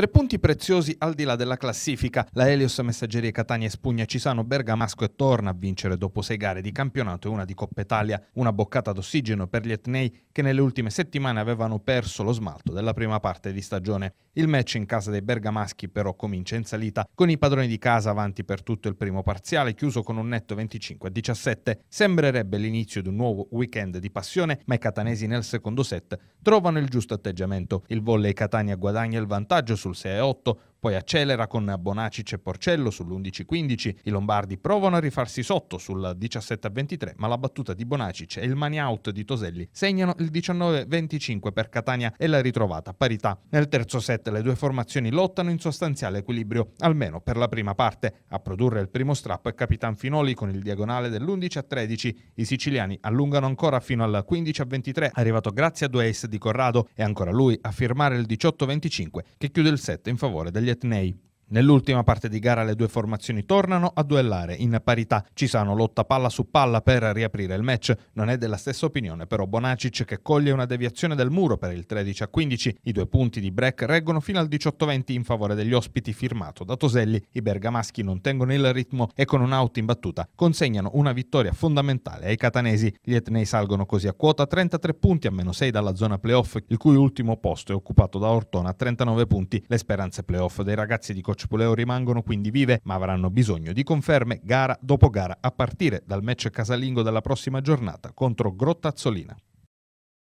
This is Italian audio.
Tre punti preziosi al di là della classifica. La Helios Messaggeria Catania e Spugna Cisano Bergamasco e torna a vincere dopo sei gare di campionato e una di Coppa Italia. Una boccata d'ossigeno per gli etnei che nelle ultime settimane avevano perso lo smalto della prima parte di stagione. Il match in casa dei bergamaschi però comincia in salita con i padroni di casa avanti per tutto il primo parziale chiuso con un netto 25-17. Sembrerebbe l'inizio di un nuovo weekend di passione ma i catanesi nel secondo set trovano il giusto atteggiamento. Il volley Catania guadagna il vantaggio sul sul 8, poi accelera con Bonacic e Porcello sull'11-15, i Lombardi provano a rifarsi sotto sul 17-23, ma la battuta di Bonacic e il money out di Toselli segnano il 19-25 per Catania e la ritrovata parità. Nel terzo set le due formazioni lottano in sostanziale equilibrio, almeno per la prima parte. A produrre il primo strappo è Capitan Finoli con il diagonale dell'11-13. I siciliani allungano ancora fino al 15-23, arrivato grazie a due ace di Corrado e ancora lui a firmare il 18-25 che chiude il set in favore degli Bilhete NEI. Nell'ultima parte di gara le due formazioni tornano a duellare in parità. Cisano lotta palla su palla per riaprire il match. Non è della stessa opinione però Bonacic che coglie una deviazione del muro per il 13 a 15. I due punti di break reggono fino al 18 20 in favore degli ospiti firmato da Toselli. I bergamaschi non tengono il ritmo e con un out in battuta consegnano una vittoria fondamentale ai catanesi. Gli etnei salgono così a quota 33 punti a meno 6 dalla zona playoff il cui ultimo posto è occupato da Ortona a 39 punti. Le speranze playoff dei ragazzi di Coach Cipolleo rimangono quindi vive, ma avranno bisogno di conferme gara dopo gara, a partire dal match casalingo della prossima giornata contro Grottazzolina.